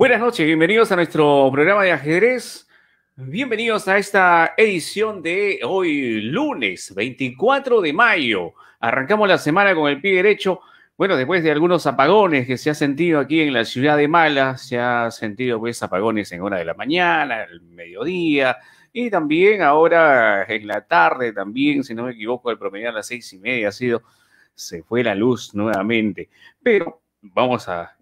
Buenas noches, bienvenidos a nuestro programa de ajedrez. Bienvenidos a esta edición de hoy, lunes 24 de mayo. Arrancamos la semana con el pie derecho. Bueno, después de algunos apagones que se ha sentido aquí en la ciudad de Mala, se ha sentido pues apagones en hora de la mañana, el mediodía y también ahora en la tarde también, si no me equivoco, el promedio a las seis y media ha sido, se fue la luz nuevamente. Pero vamos a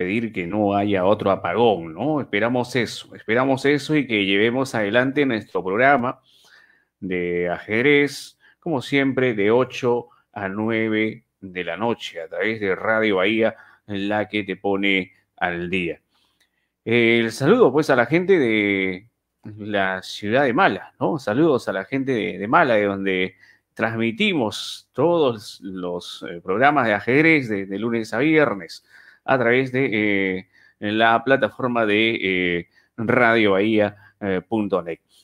pedir que no haya otro apagón, ¿no? Esperamos eso, esperamos eso y que llevemos adelante nuestro programa de ajedrez, como siempre, de 8 a 9 de la noche, a través de Radio Bahía, la que te pone al día. El saludo, pues, a la gente de la ciudad de Mala, ¿no? Saludos a la gente de, Mala, de donde transmitimos todos los eh, programas de ajedrez de, de lunes a viernes a través de eh, la plataforma de eh, Radio eh,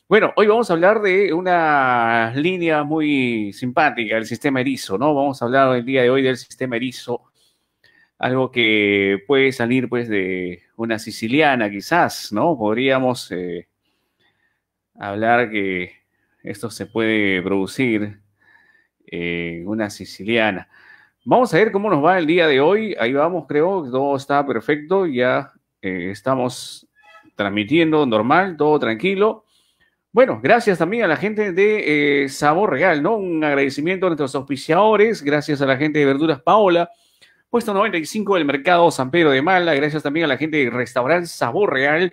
Bueno, hoy vamos a hablar de una línea muy simpática, el sistema erizo, ¿no? Vamos a hablar el día de hoy del sistema erizo, algo que puede salir pues de una siciliana quizás, ¿no? Podríamos hablar que esto se puede producir en una siciliana. Vamos a ver cómo nos va el día de hoy. Ahí vamos, creo que todo está perfecto. Ya eh, estamos transmitiendo normal, todo tranquilo. Bueno, gracias también a la gente de eh, Sabor Real, ¿no? Un agradecimiento a nuestros auspiciadores. Gracias a la gente de Verduras Paola, puesto 95 del mercado San Pedro de Mala. Gracias también a la gente de Restaurante Sabor Real,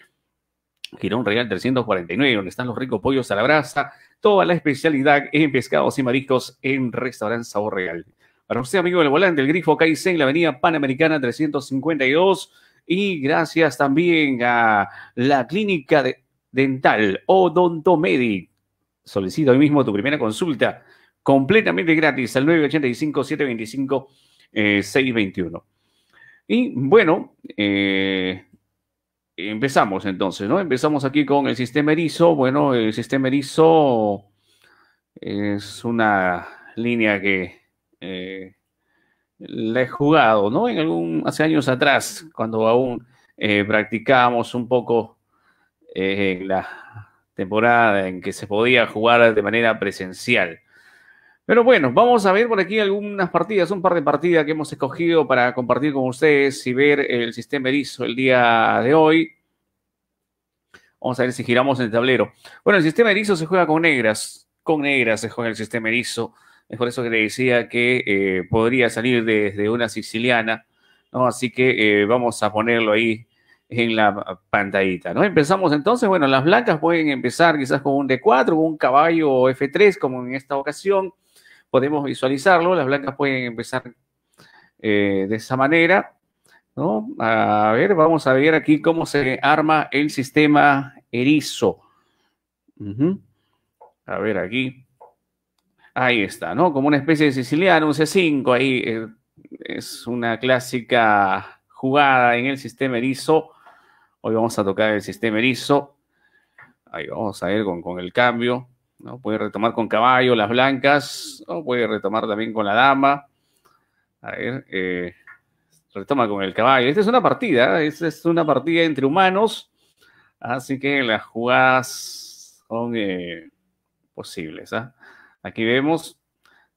Girón Real 349, donde están los ricos pollos a la brasa. Toda la especialidad en pescados y mariscos en Restaurante Sabor Real. Para usted, amigo del volante, el grifo KIC en la avenida Panamericana 352. Y gracias también a la clínica de dental Odontomedic. solicito hoy mismo tu primera consulta completamente gratis al 985-725-621. Eh, y bueno, eh, empezamos entonces, ¿no? Empezamos aquí con el sistema erizo. Bueno, el sistema erizo es una línea que eh, la he jugado, ¿no? En algún, hace años atrás, cuando aún eh, practicábamos un poco eh, la temporada en que se podía jugar de manera presencial. Pero bueno, vamos a ver por aquí algunas partidas, un par de partidas que hemos escogido para compartir con ustedes y ver el sistema erizo el día de hoy. Vamos a ver si giramos en el tablero. Bueno, el sistema erizo se juega con negras. Con negras se juega el sistema erizo. Es por eso que le decía que eh, podría salir desde una siciliana, ¿no? Así que eh, vamos a ponerlo ahí en la ah, pantallita, ¿no? Empezamos entonces, bueno, las blancas pueden empezar quizás con un D4, un caballo F3, como en esta ocasión, podemos visualizarlo, las blancas pueden empezar eh, de esa manera, ¿no? A ver, vamos a ver aquí cómo se arma el sistema erizo. A ver aquí. Ahí está, ¿no? Como una especie de siciliano, un C5, ahí eh, es una clásica jugada en el sistema erizo. Hoy vamos a tocar el sistema erizo. Ahí vamos a ver con, el cambio. ¿no? Puede retomar con caballo las blancas, o ¿no? puede retomar también con la dama. A ver, eh, retoma con el caballo. Esta es una partida, ¿eh? esta es una partida entre humanos, así que las jugadas son posibles. ¿ah? Aquí vemos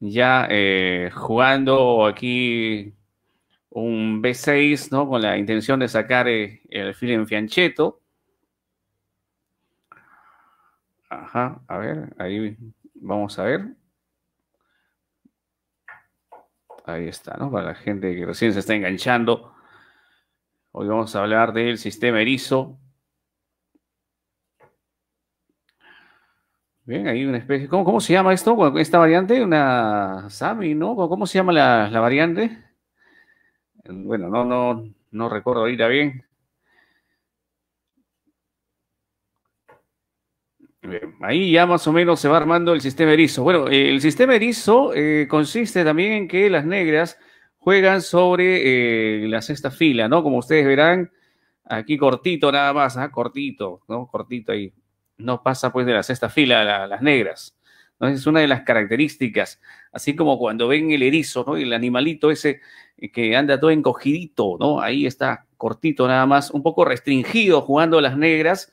ya eh, jugando aquí un B6, ¿no? Con la intención de sacar eh, el fil en fiancheto. Ajá, a ver, ahí vamos a ver. Ahí está, ¿no? Para la gente que recién se está enganchando. Hoy vamos a hablar del sistema erizo Bien, hay una especie. ¿Cómo, cómo se llama esto? Esta variante, una SAMI, ¿no? ¿Cómo se llama la, variante? Bueno, no, no, no recuerdo ahorita bien. Ahí ya más o menos se va armando el sistema erizo. Bueno, eh, el sistema erizo eh, consiste también en que las negras juegan sobre eh, la sexta fila, ¿no? Como ustedes verán, aquí cortito nada más, ¿ah? cortito, ¿no? Cortito ahí no pasa pues de la sexta fila a las negras. ¿no? Es una de las características, así como cuando ven el erizo, ¿no? el animalito ese eh, que anda todo encogidito, ¿no? ahí está cortito nada más, un poco restringido jugando a las negras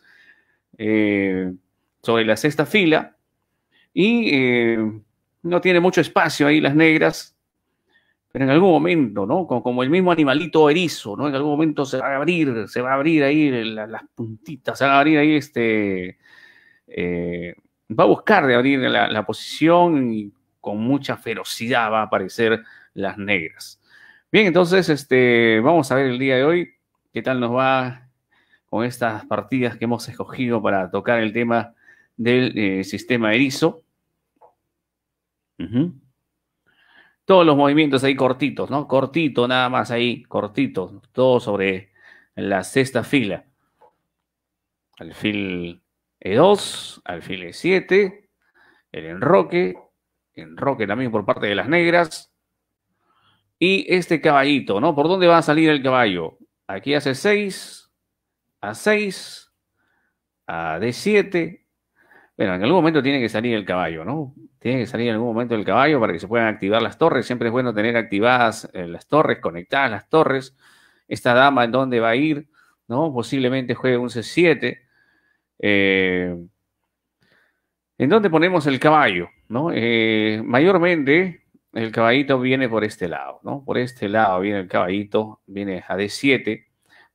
eh, sobre la sexta fila y eh, no tiene mucho espacio ahí las negras, pero en algún momento, ¿no? Como, el mismo animalito erizo, ¿no? En algún momento se va a abrir, se va a abrir ahí las puntitas, se va a abrir ahí este... Eh, va a buscar de abrir la, posición y con mucha ferocidad va a aparecer las negras. Bien, entonces este, vamos a ver el día de hoy qué tal nos va con estas partidas que hemos escogido para tocar el tema del eh, sistema erizo. Ajá todos los movimientos ahí cortitos, ¿no? Cortito, nada más ahí, cortito, todo sobre la sexta fila. Alfil E2, alfil E7, el enroque, enroque también por parte de las negras. Y este caballito, ¿no? ¿Por dónde va a salir el caballo? Aquí hace 6, a 6, a D7, bueno, en algún momento tiene que salir el caballo, ¿no? Tiene que salir en algún momento el caballo para que se puedan activar las torres. Siempre es bueno tener activadas eh, las torres, conectadas las torres. Esta dama en dónde va a ir, ¿no? Posiblemente juegue un C7. Eh, ¿En dónde ponemos el caballo? ¿no? Eh, mayormente el caballito viene por este lado, ¿no? Por este lado viene el caballito, viene a D7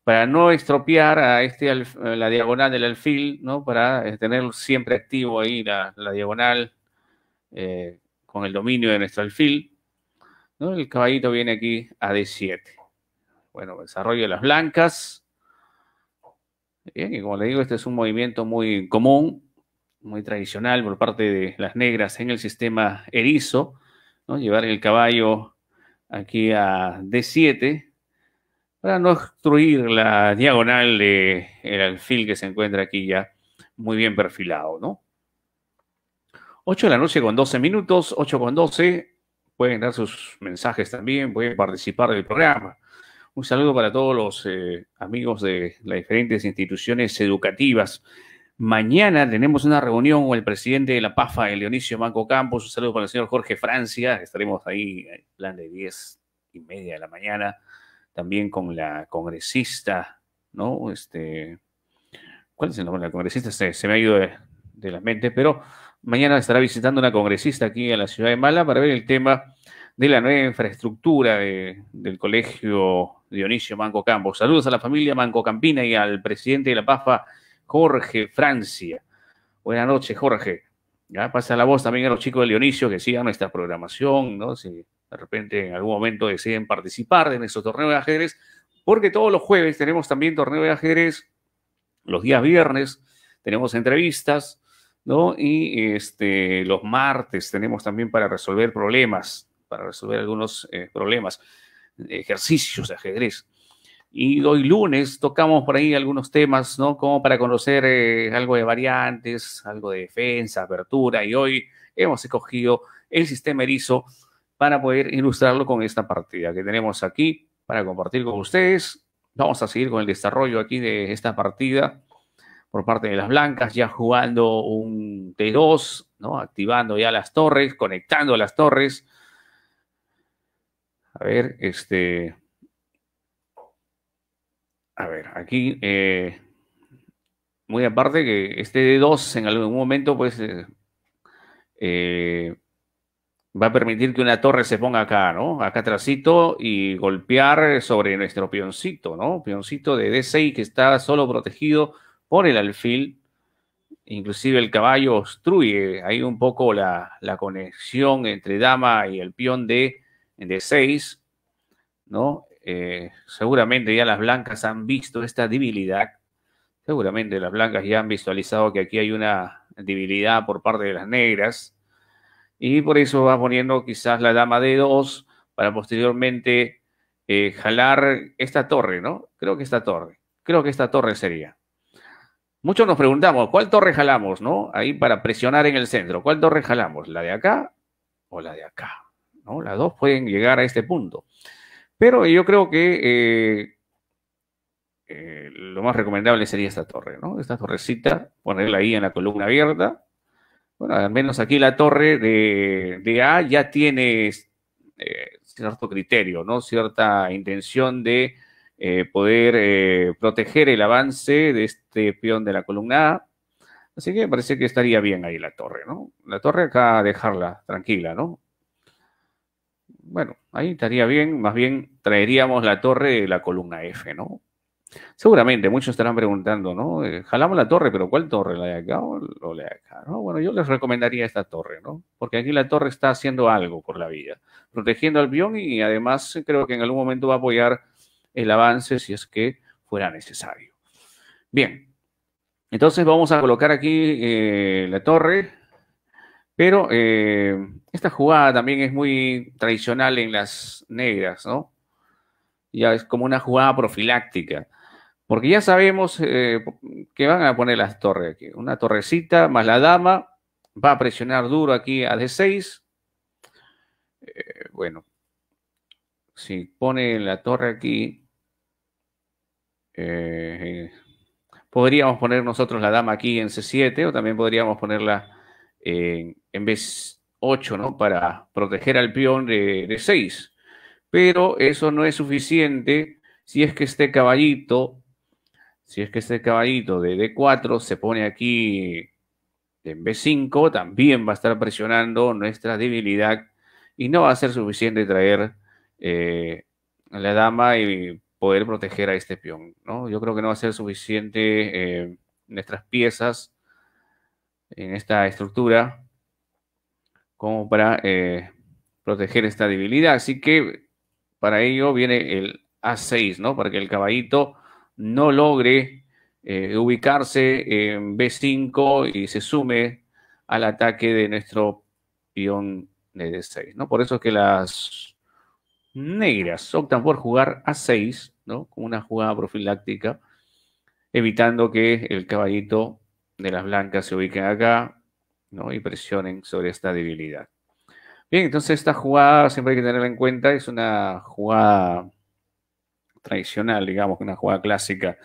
para no estropear a este, la diagonal del alfil, ¿no? para eh, tener siempre activo ahí la, diagonal eh, con el dominio de nuestro alfil. El caballito viene aquí a D7. Bueno, desarrollo de las blancas. Bien, y como le digo, este es un movimiento muy común, muy tradicional por parte de las negras en el sistema erizo, llevar el caballo aquí a D7, para no obstruir la diagonal del alfil que se encuentra aquí ya muy bien perfilado, ¿no? 8 de la noche con 12 minutos, 8 con 12. Pueden dar sus mensajes también, pueden participar del programa. Un saludo para todos los eh, amigos de las diferentes instituciones educativas. Mañana tenemos una reunión con el presidente de la PAFA, el Leonicio Manco Campos. Un saludo para el señor Jorge Francia. Estaremos ahí, en eh, plan de 10 y media de la mañana también con la congresista, ¿no? Este, ¿Cuál es el nombre? de La congresista se, me ha ido de, la mente, pero mañana estará visitando una congresista aquí en la ciudad de Mala para ver el tema de la nueva infraestructura del colegio Dionisio Manco Campos. Saludos a la familia Manco Campina y al presidente de la PAFA, Jorge Francia. Buenas noches, Jorge. Ya pasa la voz también a los chicos de Dionisio que sigan nuestra programación, ¿no? sí de repente en algún momento deciden participar en esos torneos de ajedrez, porque todos los jueves tenemos también torneos de ajedrez, los días viernes tenemos entrevistas, ¿no? Y este, los martes tenemos también para resolver problemas, para resolver algunos eh, problemas, ejercicios de ajedrez. Y hoy lunes tocamos por ahí algunos temas, ¿no? Como para conocer eh, algo de variantes, algo de defensa, apertura. Y hoy hemos escogido el sistema erizo para poder ilustrarlo con esta partida que tenemos aquí para compartir con ustedes. Vamos a seguir con el desarrollo aquí de esta partida por parte de las blancas, ya jugando un T2, ¿no? activando ya las torres, conectando las torres. A ver, este... A ver, aquí, eh, muy aparte que este D2 en algún momento, pues, eh, eh, va a permitir que una torre se ponga acá, ¿no? Acá trasito y golpear sobre nuestro pioncito, ¿no? Pioncito de D6 que está solo protegido por el alfil. Inclusive el caballo obstruye ahí un poco la, conexión entre dama y el peón de, d 6, ¿no? Eh, seguramente ya las blancas han visto esta debilidad. Seguramente las blancas ya han visualizado que aquí hay una debilidad por parte de las negras y por eso va poniendo quizás la dama de dos para posteriormente eh, jalar esta torre, ¿no? Creo que esta torre, creo que esta torre sería. Muchos nos preguntamos, ¿cuál torre jalamos, no? Ahí para presionar en el centro, ¿cuál torre jalamos? ¿La de acá o la de acá? ¿No? Las dos pueden llegar a este punto. Pero yo creo que eh, eh, lo más recomendable sería esta torre, ¿no? Esta torrecita, ponerla ahí en la columna abierta bueno, al menos aquí la torre de, A ya tiene eh, cierto criterio, ¿no? Cierta intención de eh, poder eh, proteger el avance de este peón de la columna A. Así que parece que estaría bien ahí la torre, ¿no? La torre acá dejarla tranquila, ¿no? Bueno, ahí estaría bien, más bien traeríamos la torre de la columna F, ¿no? Seguramente, muchos estarán preguntando, ¿no? Eh, jalamos la torre, pero ¿cuál torre? ¿La de acá o, la de acá? Bueno, yo les recomendaría esta torre, ¿no? Porque aquí la torre está haciendo algo por la vida protegiendo al avión, y además creo que en algún momento va a apoyar el avance si es que fuera necesario. Bien, entonces vamos a colocar aquí eh, la torre, pero eh, esta jugada también es muy tradicional en las negras, ¿no? Ya es como una jugada profiláctica porque ya sabemos eh, que van a poner las torres aquí. Una torrecita más la dama. Va a presionar duro aquí a D6. Eh, bueno, si pone la torre aquí, eh, podríamos poner nosotros la dama aquí en C7 o también podríamos ponerla en, B8, ¿no? Para proteger al peón de, d 6. Pero eso no es suficiente si es que este caballito si es que este caballito de D4 se pone aquí en B5, también va a estar presionando nuestra debilidad y no va a ser suficiente traer eh, a la dama y poder proteger a este peón. ¿no? Yo creo que no va a ser suficiente eh, nuestras piezas en esta estructura como para eh, proteger esta debilidad. Así que para ello viene el A6, ¿no? Para que el caballito no logre eh, ubicarse en B5 y se sume al ataque de nuestro peón de D6, ¿no? Por eso es que las negras optan por jugar A6, ¿no? Como una jugada profiláctica, evitando que el caballito de las blancas se ubique acá, ¿no? Y presionen sobre esta debilidad. Bien, entonces esta jugada siempre hay que tenerla en cuenta, es una jugada tradicional, digamos, una jugada clásica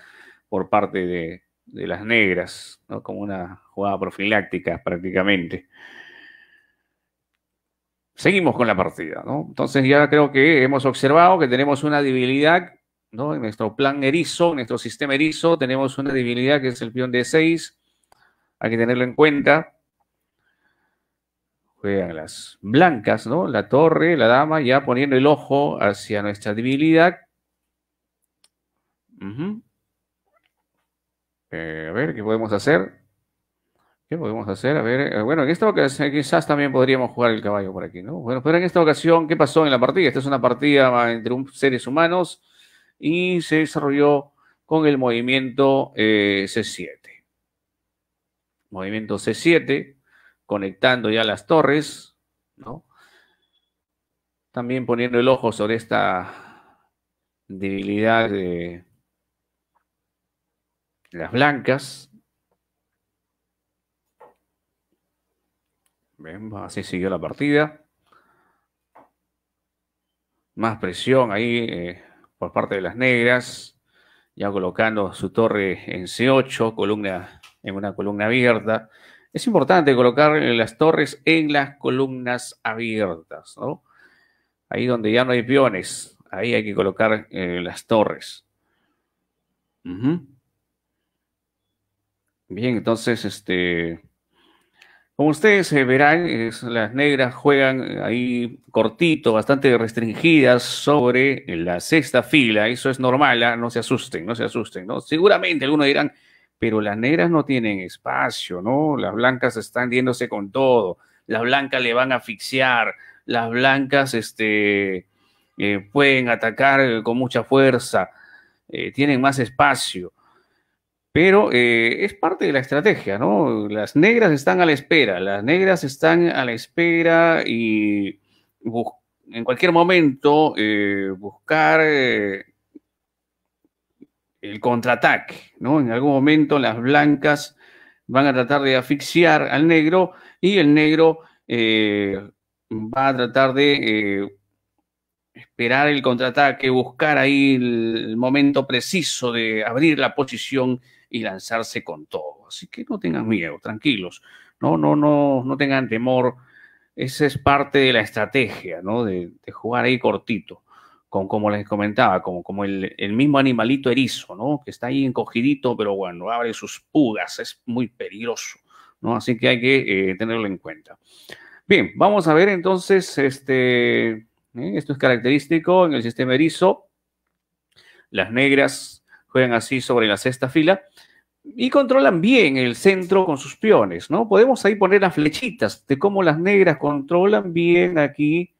por parte de, las negras, ¿no? como una jugada profiláctica prácticamente. Seguimos con la partida, ¿no? Entonces ya creo que hemos observado que tenemos una debilidad, ¿no? En nuestro plan erizo, en nuestro sistema erizo, tenemos una debilidad que es el peón de 6 Hay que tenerlo en cuenta. Juegan las blancas, ¿no? La torre, la dama, ya poniendo el ojo hacia nuestra debilidad eh, a ver, ¿qué podemos hacer? ¿Qué podemos hacer? A ver, eh, bueno, en esta ocasión quizás también podríamos jugar el caballo por aquí, ¿no? Bueno, pero en esta ocasión, ¿qué pasó en la partida? Esta es una partida ah, entre seres humanos y se desarrolló con el movimiento eh, C7. Movimiento C7, conectando ya las torres, ¿no? También poniendo el ojo sobre esta debilidad de las blancas. así siguió la partida. Más presión ahí eh, por parte de las negras. Ya colocando su torre en C8, columna en una columna abierta. Es importante colocar las torres en las columnas abiertas, Ahí donde ya no hay peones, ahí hay que colocar eh, las torres. Bien, entonces, este, como ustedes eh, verán, las negras juegan eh, ahí cortito, bastante restringidas sobre eh, la sexta fila. Eso es normal, ¿ah? no se asusten, no se asusten, ¿no? Seguramente algunos dirán, pero las negras no tienen espacio, ¿no? Las blancas están diéndose con todo, las blancas le van a asfixiar, las blancas este, pueden atacar con mucha fuerza, tienen más espacio. Pero eh, es parte de la estrategia, ¿no? Las negras están a la espera, las negras están a la espera y en cualquier momento eh, buscar eh, el contraataque, ¿no? En algún momento las blancas van a tratar de asfixiar al negro y el negro va a tratar de esperar el contraataque, buscar ahí el momento preciso de abrir la posición y lanzarse con todo. Así que no tengan miedo, tranquilos. No, no, no, no tengan temor. Esa es parte de la estrategia, ¿no? De, jugar ahí cortito, como les comentaba, como, como el, mismo animalito erizo, ¿no? Que está ahí encogidito, pero bueno, abre sus pugas, es muy peligroso, ¿no? Así que hay que eh, tenerlo en cuenta. Bien, vamos a ver entonces, este, ¿eh? esto es característico en el sistema erizo. Las negras juegan así sobre la sexta fila y controlan bien el centro con sus piones, ¿no? Podemos ahí poner las flechitas de cómo las negras controlan bien aquí,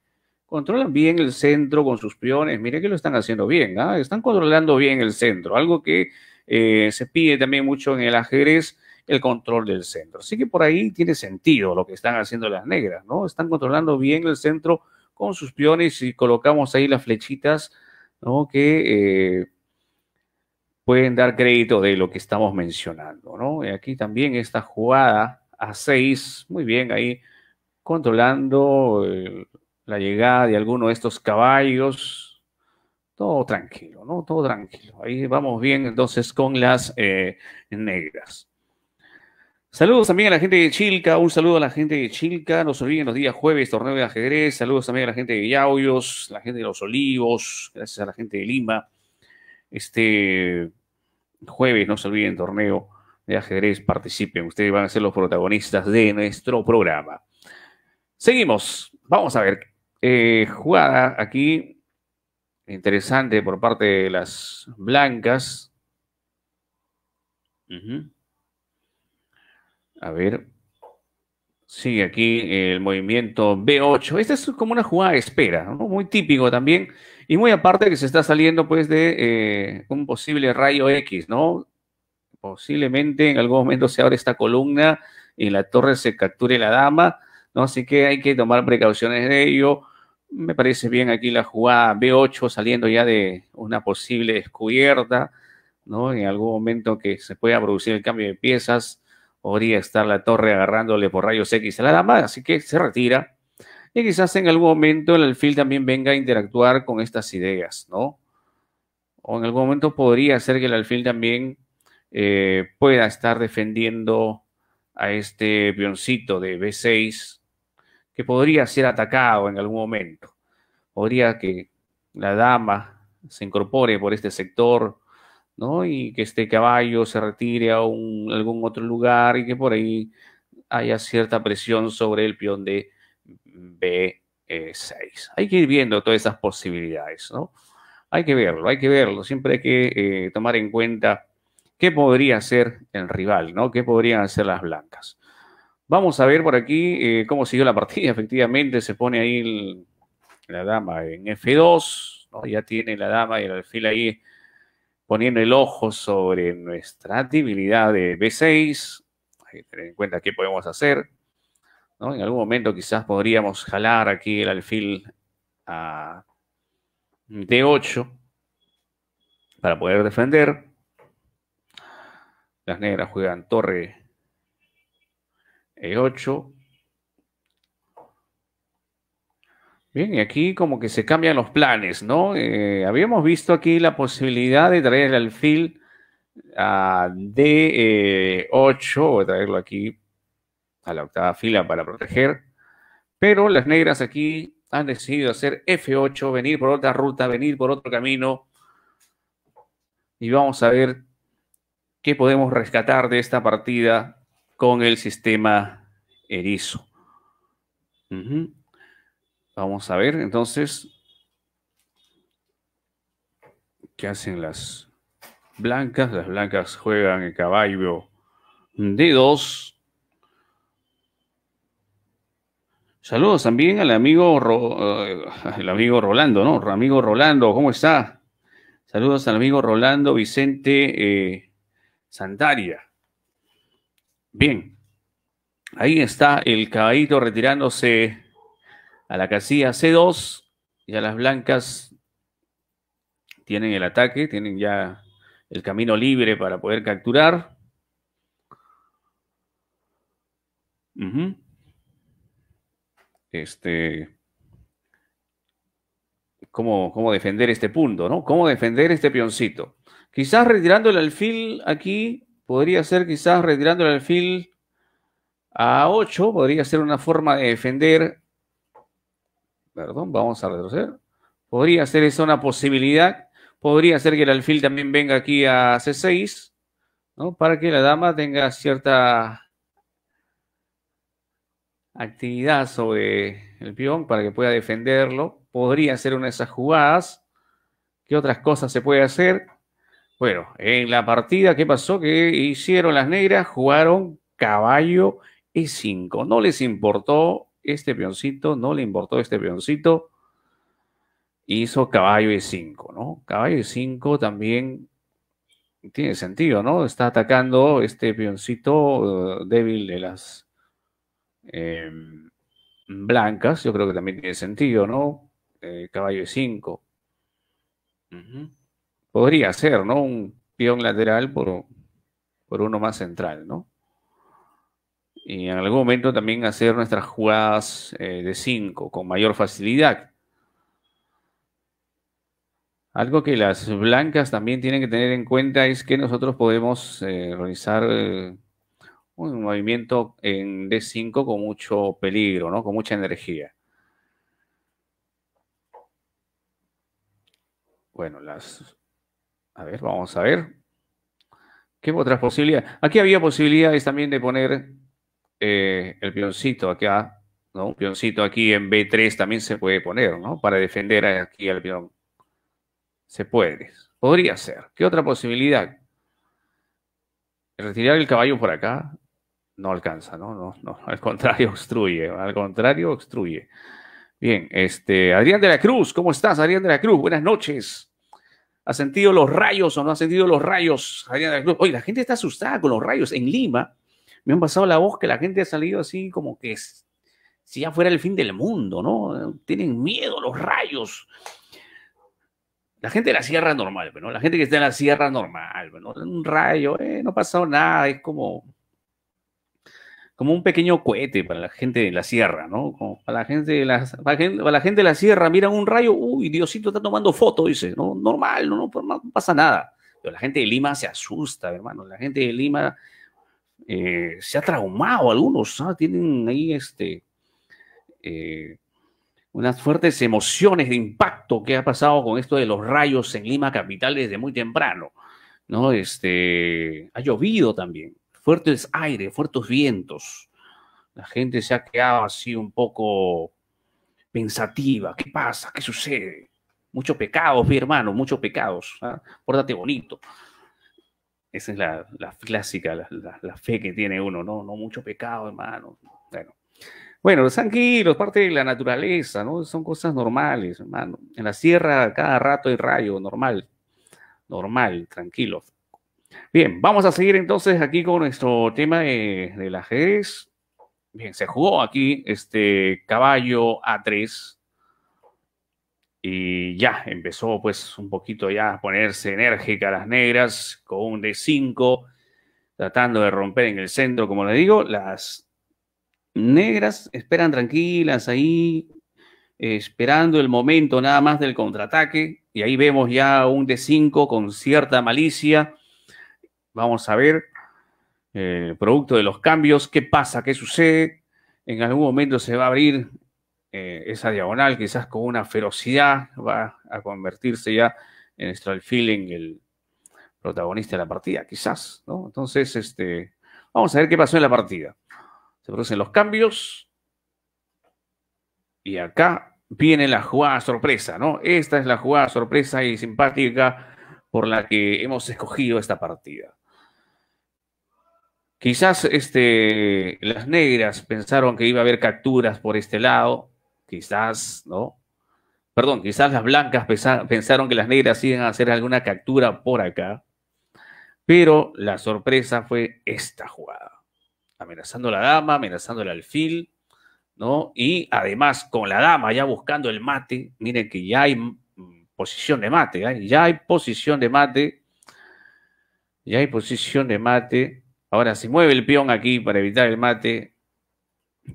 controlan bien el centro con sus piones, Mire que lo están haciendo bien, ¿ah? Están controlando bien el centro, algo que eh, se pide también mucho en el ajedrez, el control del centro. Así que por ahí tiene sentido lo que están haciendo las negras, ¿no? Están controlando bien el centro con sus piones y colocamos ahí las flechitas, ¿no? Que eh, pueden dar crédito de lo que estamos mencionando, ¿no? Y aquí también esta jugada a 6, muy bien ahí, controlando eh, la llegada de alguno de estos caballos. Todo tranquilo, ¿no? Todo tranquilo. Ahí vamos bien entonces con las eh, negras. Saludos también a la gente de Chilca, un saludo a la gente de Chilca, no se olviden los días jueves, torneo de ajedrez, saludos también a la gente de Yauyos, la gente de Los Olivos, gracias a la gente de Lima, este jueves, no se olviden, torneo de ajedrez, participen, ustedes van a ser los protagonistas de nuestro programa. Seguimos, vamos a ver, eh, jugada aquí interesante por parte de las blancas. A ver, Sí, aquí el movimiento B8. Esta es como una jugada de espera, muy típico también. Y muy aparte que se está saliendo pues de eh, un posible rayo X, ¿no? Posiblemente en algún momento se abre esta columna y la torre se capture la dama, ¿no? Así que hay que tomar precauciones de ello. Me parece bien aquí la jugada B8 saliendo ya de una posible descubierta, ¿no? En algún momento que se pueda producir el cambio de piezas podría estar la torre agarrándole por rayos X a la dama, así que se retira. Y quizás en algún momento el alfil también venga a interactuar con estas ideas, ¿no? O en algún momento podría ser que el alfil también eh, pueda estar defendiendo a este pioncito de B6 que podría ser atacado en algún momento. Podría que la dama se incorpore por este sector y que este caballo se retire a algún otro lugar y que por ahí haya cierta presión sobre el peón de B6. E hay que ir viendo todas esas posibilidades, ¿no? Hay que verlo, hay que verlo. Siempre hay que eh, tomar en cuenta qué podría hacer el rival, ¿no? ¿Qué podrían hacer las blancas? Vamos a ver por aquí eh, cómo siguió la partida. Efectivamente, se pone ahí la dama en F2, Ya tiene la dama y el alfil ahí poniendo el ojo sobre nuestra debilidad de B6. Hay que tener en cuenta qué podemos hacer. En algún momento quizás podríamos jalar aquí el alfil a D8 para poder defender. Las negras juegan torre E8. Bien, y aquí como que se cambian los planes, ¿no? Eh, habíamos visto aquí la posibilidad de traer el alfil ah, eh, a D8, voy traerlo aquí a la octava fila para proteger, pero las negras aquí han decidido hacer F8, venir por otra ruta, venir por otro camino, y vamos a ver qué podemos rescatar de esta partida con el sistema erizo. Vamos a ver, entonces, ¿qué hacen las blancas? Las blancas juegan el caballo de dos. Saludos también al amigo, el eh, amigo Rolando, ¿no? Amigo Rolando, ¿cómo está? Saludos al amigo Rolando Vicente eh, Santaria. Bien, ahí está el caballito retirándose a la casilla C2 y a las blancas tienen el ataque, tienen ya el camino libre para poder capturar. Este. Cómo, cómo, defender este punto, ¿no? Cómo defender este pioncito Quizás retirando el alfil aquí, podría ser quizás retirando el alfil a 8, podría ser una forma de defender perdón, vamos a retroceder. Podría ser esa una posibilidad. Podría ser que el alfil también venga aquí a C6, ¿no? Para que la dama tenga cierta actividad sobre el peón para que pueda defenderlo. Podría ser una de esas jugadas. ¿Qué otras cosas se puede hacer? Bueno, en la partida, ¿qué pasó? Que hicieron las negras, jugaron caballo y 5. No les importó este peoncito, no le importó este peoncito, hizo caballo y 5, ¿no? Caballo y 5 también tiene sentido, ¿no? Está atacando este peoncito eh, débil de las em, blancas, yo creo que también tiene sentido, ¿no? Eh, caballo y 5. Podría ser, ¿no? Un peón lateral por, por uno más central, ¿no? y en algún momento también hacer nuestras jugadas eh, de 5 con mayor facilidad. Algo que las blancas también tienen que tener en cuenta es que nosotros podemos eh, realizar eh, un movimiento en D5 con mucho peligro, con mucha energía. Bueno, las... A ver, vamos a ver. ¿Qué otras posibilidades? Aquí había posibilidades también de poner eh, el pioncito acá, ¿no? Un pioncito aquí en B3 también se puede poner, ¿no? Para defender aquí al peón. Se puede. Podría ser. ¿Qué otra posibilidad? Retirar el caballo por acá no alcanza, ¿no? No, no. Al contrario, obstruye. Al contrario, obstruye. Bien, este, Adrián de la Cruz, ¿cómo estás, Adrián de la Cruz? Buenas noches. ¿Has sentido los rayos o no has sentido los rayos, Adrián de la Cruz? Oye, la gente está asustada con los rayos. En Lima, me han pasado la voz que la gente ha salido así como que si ya fuera el fin del mundo, ¿no? Tienen miedo los rayos. La gente de la sierra normal, ¿no? La gente que está en la sierra normal, ¿no? Un rayo, eh, no ha pasado nada, es como, como un pequeño cohete para la gente de la sierra, ¿no? Como para la gente de la, la, gente, de la sierra, miran un rayo, uy, Diosito está tomando fotos dice, ¿no? Normal, no, no pasa nada. Pero la gente de Lima se asusta, hermano. La gente de Lima eh, se ha traumado algunos, ¿ah? tienen ahí este, eh, unas fuertes emociones de impacto que ha pasado con esto de los rayos en Lima Capital desde muy temprano. ¿no? Este, ha llovido también, fuertes aire, fuertes vientos. La gente se ha quedado así un poco pensativa. ¿Qué pasa? ¿Qué sucede? Muchos pecados, mi hermano, muchos pecados. ¿ah? Pórtate bonito. Esa es la, clásica, la, fe que tiene uno, ¿no? No mucho pecado, hermano. Bueno, bueno tranquilos, parte de la naturaleza, ¿no? Son cosas normales, hermano. En la sierra cada rato hay rayo, normal. Normal, tranquilo. Bien, vamos a seguir entonces aquí con nuestro tema de, del ajedrez. Bien, se jugó aquí este caballo A3, y ya empezó pues un poquito ya a ponerse enérgica las negras con un D5, tratando de romper en el centro, como les digo, las negras esperan tranquilas ahí, esperando el momento nada más del contraataque. Y ahí vemos ya un D5 con cierta malicia. Vamos a ver eh, producto de los cambios, qué pasa, qué sucede. En algún momento se va a abrir eh, esa diagonal, quizás con una ferocidad, va a convertirse ya en Astral Feeling el protagonista de la partida, quizás, ¿no? Entonces, este, vamos a ver qué pasó en la partida. Se producen los cambios. Y acá viene la jugada sorpresa, ¿no? Esta es la jugada sorpresa y simpática por la que hemos escogido esta partida. Quizás este, las negras pensaron que iba a haber capturas por este lado, Quizás, ¿no? Perdón, quizás las blancas pensaron que las negras iban a hacer alguna captura por acá, pero la sorpresa fue esta jugada. Amenazando a la dama, amenazando al alfil, ¿no? Y además con la dama ya buscando el mate, miren que ya hay posición de mate, ¿eh? ya hay posición de mate, ya hay posición de mate. Ahora, si mueve el peón aquí para evitar el mate,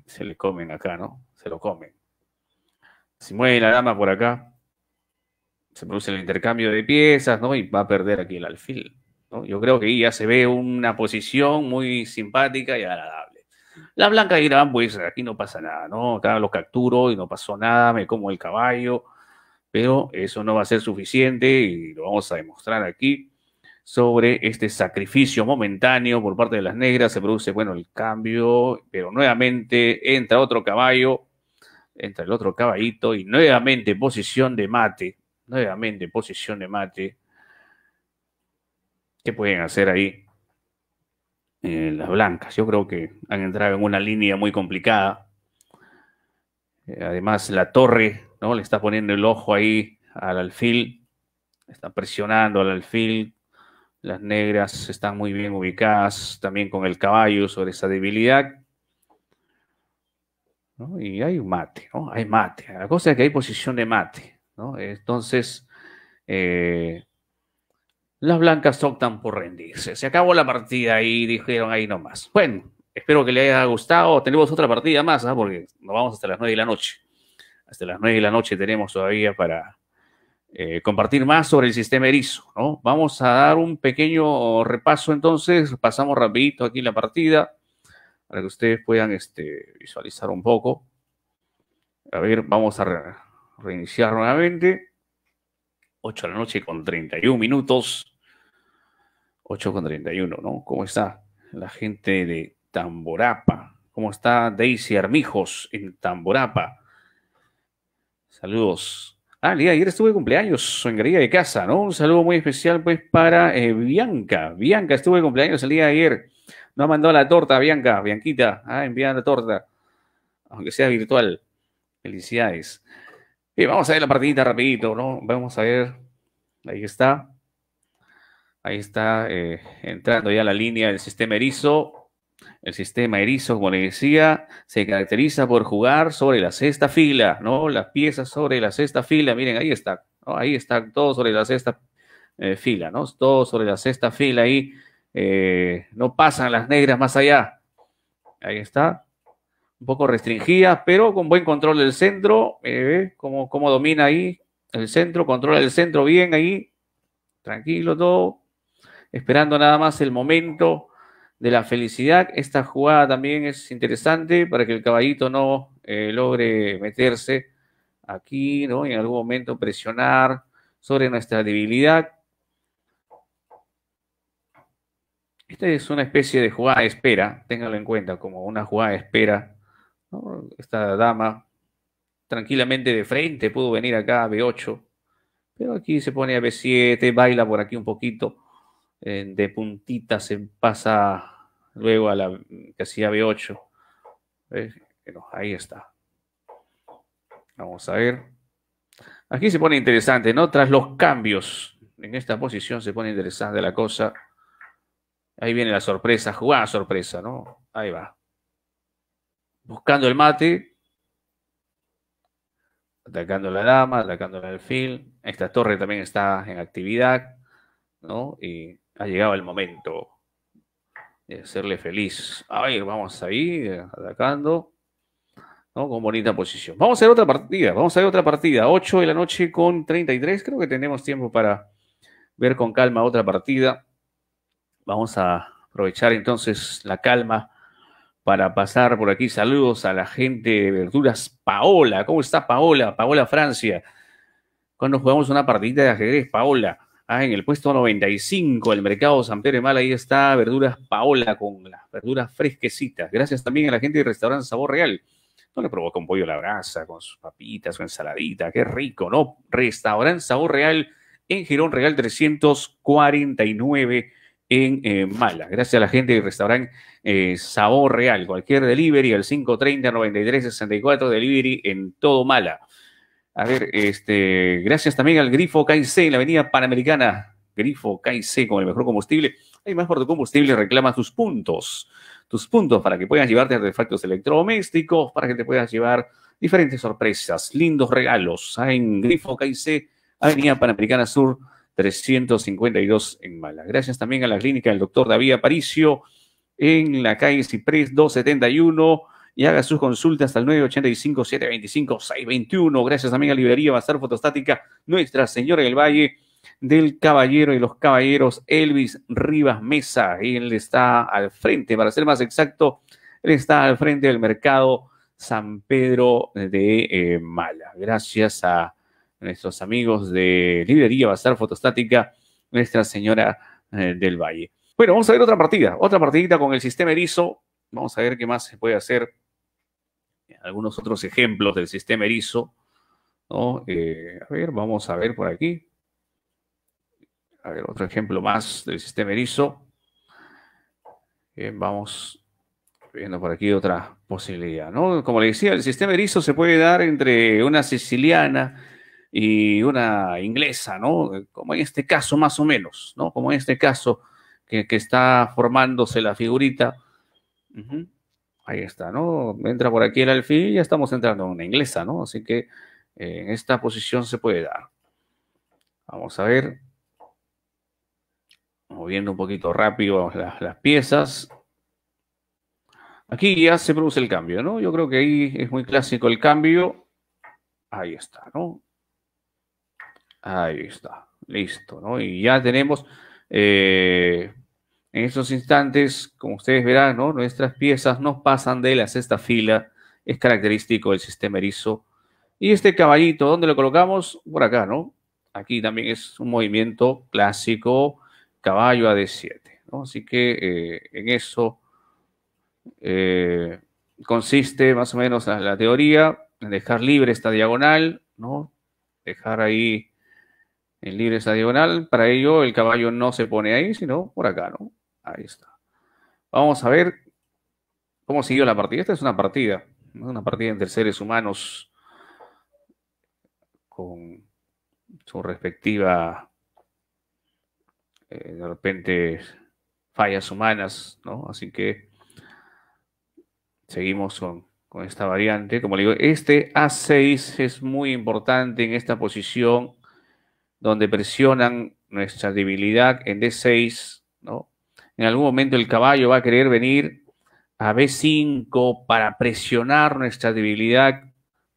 se le comen acá, ¿no? Se lo comen. Si mueve la dama por acá. Se produce el intercambio de piezas, ¿no? Y va a perder aquí el alfil. Yo creo que ahí ya se ve una posición muy simpática y agradable. La blanca Irán, pues aquí no pasa nada, ¿no? Acá lo capturo y no pasó nada, me como el caballo, pero eso no va a ser suficiente y lo vamos a demostrar aquí sobre este sacrificio momentáneo por parte de las negras. Se produce, bueno, el cambio, pero nuevamente entra otro caballo Entra el otro caballito y nuevamente posición de mate. Nuevamente posición de mate. ¿Qué pueden hacer ahí? Eh, las blancas. Yo creo que han entrado en una línea muy complicada. Eh, además, la torre, ¿no? Le está poniendo el ojo ahí al alfil. Está presionando al alfil. Las negras están muy bien ubicadas también con el caballo sobre esa debilidad. Y hay mate, ¿no? Hay mate. La cosa es que hay posición de mate, Entonces, eh, las blancas optan por rendirse. Se acabó la partida y dijeron ahí nomás. Bueno, espero que les haya gustado. Tenemos otra partida más, ¿ah? porque nos vamos hasta las 9 de la noche. Hasta las 9 de la noche tenemos todavía para eh, compartir más sobre el sistema erizo. Vamos a dar un pequeño repaso entonces. Pasamos rapidito aquí la partida para que ustedes puedan este, visualizar un poco. A ver, vamos a reiniciar nuevamente. 8 de la noche con 31 minutos. 8 con 31, ¿no? ¿Cómo está la gente de Tamborapa? ¿Cómo está Daisy Armijos en Tamborapa? Saludos. Ah, de ayer estuve de cumpleaños en Galería de Casa, ¿no? Un saludo muy especial, pues, para eh, Bianca. Bianca estuve de cumpleaños el día de ayer. No ha mandado la torta, Bianca, Bianquita. Ah, la torta. Aunque sea virtual. Felicidades. Y eh, vamos a ver la partidita rapidito, ¿no? Vamos a ver. Ahí está. Ahí está eh, entrando ya la línea del sistema erizo. El sistema erizo, como les decía, se caracteriza por jugar sobre la sexta fila, ¿no? Las piezas sobre la sexta fila, miren, ahí está, ahí está todo sobre la sexta eh, fila, ¿no? Todo sobre la sexta fila ahí eh, no pasan las negras más allá. Ahí está, un poco restringida, pero con buen control del centro, eh, ¿Cómo como, domina ahí el centro, controla el centro bien ahí, tranquilo todo, esperando nada más el momento de la felicidad. Esta jugada también es interesante para que el caballito no eh, logre meterse aquí, ¿no? En algún momento presionar sobre nuestra debilidad. Esta es una especie de jugada de espera, ténganlo en cuenta, como una jugada de espera. Esta dama tranquilamente de frente pudo venir acá a B8, pero aquí se pone a B7, baila por aquí un poquito, de puntita se pasa luego a la casi a B8. ahí está. Vamos a ver. Aquí se pone interesante, ¿no? Tras los cambios en esta posición se pone interesante la cosa. Ahí viene la sorpresa, jugada sorpresa, ¿no? Ahí va. Buscando el mate. Atacando la dama, atacando el alfil. Esta torre también está en actividad, ¿no? Y ha llegado el momento de hacerle feliz. A ver, vamos ahí, atacando. ¿no? Con bonita posición. Vamos a hacer otra partida, vamos a ver otra partida. 8 de la noche con 33. Creo que tenemos tiempo para ver con calma otra partida. Vamos a aprovechar entonces la calma para pasar por aquí. Saludos a la gente de Verduras. Paola, ¿cómo está Paola? Paola Francia. Cuando jugamos una partida de ajedrez, Paola. Ah, en el puesto 95 el mercado San Pedro de Mal, ahí está Verduras Paola con las verduras fresquecitas. Gracias también a la gente de restaurante Sabor Real. No le provoca con pollo a la brasa con sus papitas, su ensaladita, qué rico, ¿no? Restaurante Sabor Real en Girón Real 349 en eh, Mala. Gracias a la gente del restaurante eh, Sabor Real. Cualquier delivery al 530-9364, delivery en todo Mala. A ver, este, gracias también al Grifo KIC en la avenida Panamericana. Grifo KIC con el mejor combustible. Hay más por tu combustible, reclama tus puntos. Tus puntos para que puedas llevarte artefactos electrodomésticos, para que te puedas llevar diferentes sorpresas, lindos regalos. En Grifo KIC, Avenida Panamericana Sur, 352 en Mala. Gracias también a la clínica del doctor David Aparicio en la calle Ciprés 271 y haga sus consultas al 985-725-621. Gracias también a Librería Bazar Fotostática Nuestra Señora del Valle del Caballero y los Caballeros Elvis Rivas Mesa. Él está al frente, para ser más exacto, él está al frente del mercado San Pedro de eh, Mala. Gracias a nuestros amigos de Librería Basar Fotostática, Nuestra Señora eh, del Valle. Bueno, vamos a ver otra partida, otra partidita con el sistema erizo. Vamos a ver qué más se puede hacer. Algunos otros ejemplos del sistema erizo. ¿no? Eh, a ver, vamos a ver por aquí. A ver, otro ejemplo más del sistema erizo. Eh, vamos viendo por aquí otra posibilidad, ¿no? Como le decía, el sistema erizo se puede dar entre una siciliana y una inglesa, ¿no? Como en este caso, más o menos, ¿no? Como en este caso que, está formándose la figurita. Ahí está, ¿no? Entra por aquí el alfil y ya estamos entrando en una inglesa, ¿no? Así que en eh, esta posición se puede dar. Vamos a ver. Moviendo un poquito rápido las, las piezas. Aquí ya se produce el cambio, ¿no? Yo creo que ahí es muy clásico el cambio. Ahí está, ¿no? Ahí está, listo, ¿no? Y ya tenemos eh, en estos instantes, como ustedes verán, Nuestras piezas no pasan de la sexta fila, es característico del sistema erizo. Y este caballito, ¿dónde lo colocamos? Por acá, ¿no? Aquí también es un movimiento clásico, caballo a D7, Así que eh, en eso eh, consiste más o menos la, teoría, en dejar libre esta diagonal, ¿no? Dejar ahí en libre esa diagonal. Para ello, el caballo no se pone ahí, sino por acá, ¿no? Ahí está. Vamos a ver cómo siguió la partida. Esta es una partida. Una partida entre seres humanos con su respectiva, eh, de repente, fallas humanas, ¿no? Así que seguimos con, con esta variante. Como le digo, este A6 es muy importante en esta posición donde presionan nuestra debilidad en D6, ¿no? En algún momento el caballo va a querer venir a B5 para presionar nuestra debilidad,